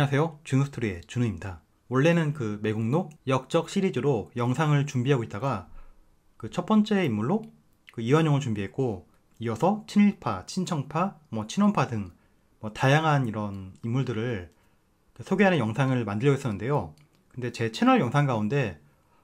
안녕하세요. 준우스토리의 준우입니다. 원래는 그 매국노 역적 시리즈로 영상을 준비하고 있다가 그 첫 번째 인물로 그 이완용을 준비했고 이어서 친일파, 친청파, 뭐 친원파 등 뭐 다양한 이런 인물들을 그 소개하는 영상을 만들려고 했었는데요. 근데 제 채널 영상 가운데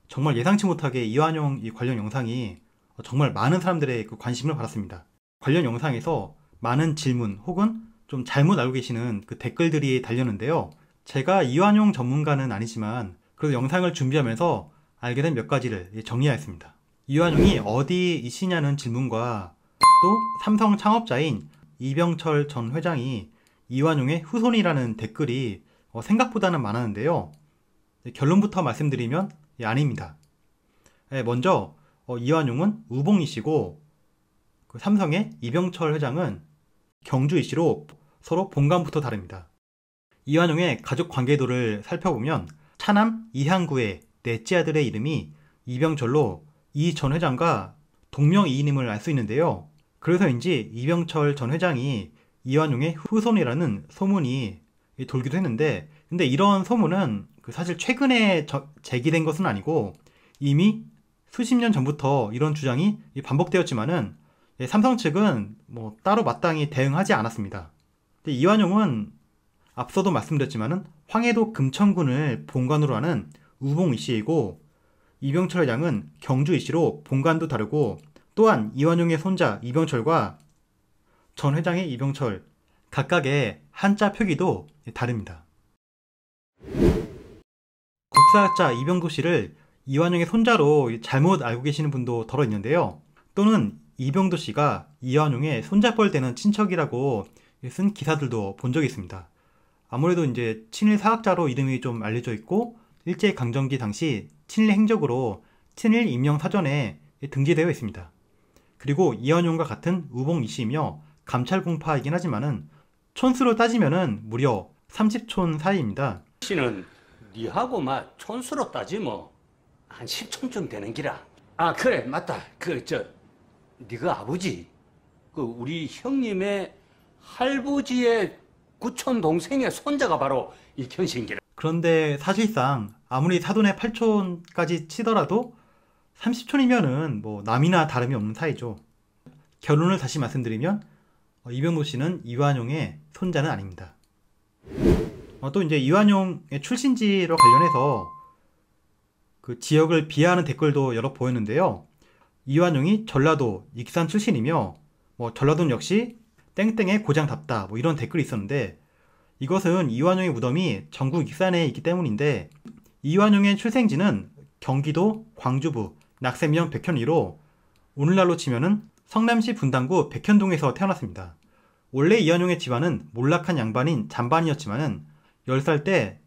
정말 예상치 못하게 이완용 관련 영상이 정말 많은 사람들의 그 관심을 받았습니다. 관련 영상에서 많은 질문 혹은 좀 잘못 알고 계시는 그 댓글들이 달렸는데요. 제가 이완용 전문가는 아니지만 그래도 영상을 준비하면서 알게 된 몇 가지를 정리하였습니다. 이완용이 어디 이시냐는 질문과 또 삼성 창업자인 이병철 전 회장이 이완용의 후손이라는 댓글이 어, 생각보다는 많았는데요. 결론부터 말씀드리면 예, 아닙니다. 예, 먼저 어, 이완용은 우봉이시고 그 삼성의 이병철 회장은 경주이시로 서로 본관부터 다릅니다. 이완용의 가족 관계도를 살펴보면 차남 이향구의 넷째 아들의 이름이 이병철로 이 전 회장과 동명이인임을 알 수 있는데요. 그래서인지 이병철 전 회장이 이완용의 후손이라는 소문이 돌기도 했는데 근데 이런 소문은 그 사실 최근에 제기된 것은 아니고 이미 수십 년 전부터 이런 주장이 반복되었지만은 예, 삼성 측은 뭐 따로 마땅히 대응하지 않았습니다. 근데 이완용은 앞서도 말씀드렸지만은 황해도 금천군을 본관으로 하는 우봉 이씨이고 이병철 양은 경주 이씨로 본관도 다르고 또한 이완용의 손자 이병철과 전 회장의 이병철 각각의 한자 표기도 다릅니다. 국사학자 이병도 씨를 이완용의 손자로 잘못 알고 계시는 분도 덜어 있는데요. 또는 이병도 씨가 이완용의 손자뻘 되는 친척이라고 쓴 기사들도 본 적이 있습니다. 아무래도 이제 친일 사학자로 이름이 좀 알려져 있고 일제 강점기 당시 친일 행적으로 친일 임명 사전에 등재되어 있습니다. 그리고 이현용과 같은 우봉 이씨이며 감찰공파이긴 하지만은 촌수로 따지면은 무려 30촌 사이입니다. 씨는 니하고 마 촌수로 따지면 뭐 한 10촌쯤 되는 기라. 아 그래 맞다. 그저니가 아버지 그 우리 형님의 할부지의 구촌 동생의 손자가 바로 이 견신기라. 그런데 사실상 아무리 사돈의 8촌까지 치더라도 30촌이면은 뭐 남이나 다름이 없는 사이죠. 결론을 다시 말씀드리면 어, 이병도 씨는 이완용의 손자는 아닙니다. 어, 또 이제 이완용의 출신지로 관련해서 그 지역을 비하하는 댓글도 여러 보였는데요. 이완용이 전라도 익산 출신이며 뭐 전라도 역시 땡땡의 고장답다 뭐 이런 댓글이 있었는데 이것은 이완용의 무덤이 전국 익산에 있기 때문인데 이완용의 출생지는 경기도 광주부 낙세면 백현리로 오늘날로 치면은 성남시 분당구 백현동에서 태어났습니다. 원래 이완용의 집안은 몰락한 양반인 잔반이었지만은 10살 때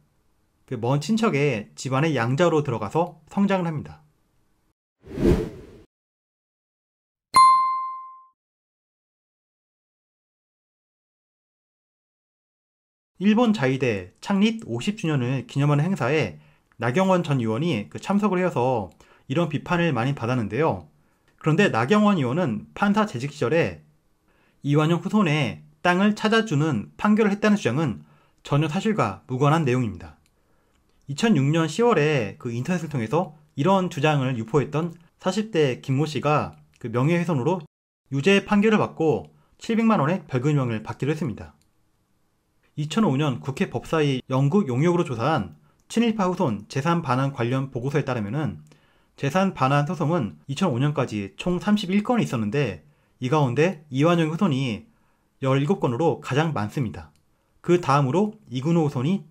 그 먼 친척의 집안의 양자로 들어가서 성장을 합니다. 일본 자위대 창립 50주년을 기념하는 행사에 나경원 전 의원이 그 참석을 해서 이런 비판을 많이 받았는데요. 그런데 나경원 의원은 판사 재직 시절에 이완용 후손의 땅을 찾아주는 판결을 했다는 주장은 전혀 사실과 무관한 내용입니다. 2006년 10월에 그 인터넷을 통해서 이런 주장을 유포했던 40대 김모 씨가 그 명예훼손으로 유죄 판결을 받고 700만 원의 벌금형을 받기로 했습니다. 2005년 국회 법사위 영국 용역으로 조사한 친일파 후손 재산 반환 관련 보고서에 따르면 재산 반환 소송은 2005년까지 총 31건이 있었는데 이 가운데 이완용 후손이 17건으로 가장 많습니다. 그 다음으로 이근호 후손이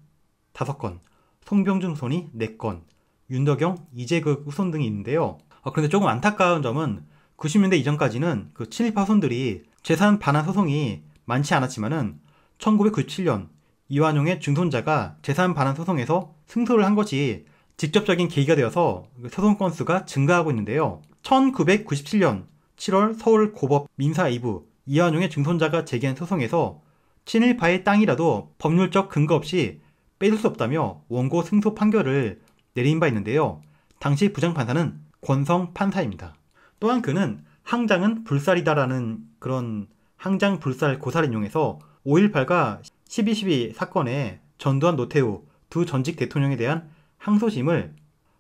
5건, 송병준 후손이 4건, 윤덕영, 이재극 후손 등이 있는데요. 어, 그런데 조금 안타까운 점은 90년대 이전까지는 그 친일파 후손들이 재산 반환 소송이 많지 않았지만은 1997년 이완용의 증손자가 재산 반환 소송에서 승소를 한 것이 직접적인 계기가 되어서 그 소송 건수가 증가하고 있는데요. 1997년 7월 서울 고법 민사 2부 이완용의 증손자가 제기한 소송에서 친일파의 땅이라도 법률적 근거 없이 빼줄 수 없다며 원고 승소 판결을 내린 바 있는데요. 당시 부장판사는 권성 판사입니다. 또한 그는 항장은 불살이다라는 그런 항장 불살 고사를 인용해서 5.18과 12.12 사건에 전두환 노태우 두 전직 대통령에 대한 항소심을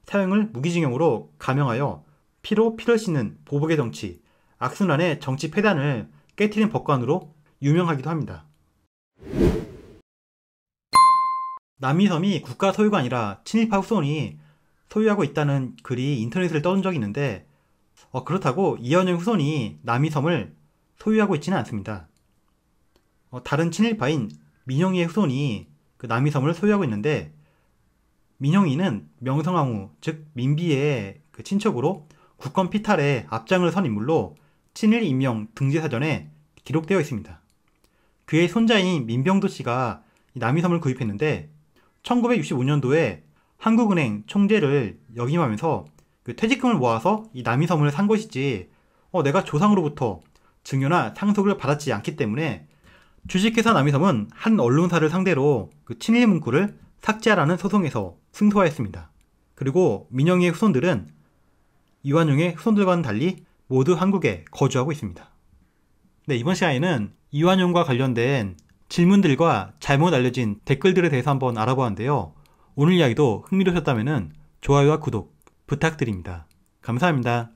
사형을 무기징역으로 감형하여 피로 피를 씻는 보복의 정치, 악순환의 정치 폐단을 깨뜨린 법관으로 유명하기도 합니다. 남미섬이 국가 소유가 아니라 친일파 후손이 소유하고 있다는 글이 인터넷을 떠온 적이 있는데 어, 그렇다고 이현영 후손이 남이섬을 소유하고 있지는 않습니다. 어, 다른 친일파인 민영이의 후손이 그 남이섬을 소유하고 있는데 민영이는 명성황후 즉 민비의 그 친척으로 국권 피탈에 앞장을 선 인물로 친일 임명 등재 사전에 기록되어 있습니다. 그의 손자인 민병도 씨가 남이섬을 구입했는데 1965년도에 한국은행 총재를 역임하면서 그 퇴직금을 모아서 이 남이섬을 산 것이지 어, 내가 조상으로부터 증여나 상속을 받았지 않기 때문에 주식회사 남이섬은 한 언론사를 상대로 그 친일 문구를 삭제하라는 소송에서 승소하였습니다. 그리고 민영희의 후손들은 이완용의 후손들과는 달리 모두 한국에 거주하고 있습니다. 네, 이번 시간에는 이완용과 관련된 질문들과 잘못 알려진 댓글들에 대해서 한번 알아보았는데요. 오늘 이야기도 흥미로우셨다면 좋아요와 구독 부탁드립니다. 감사합니다.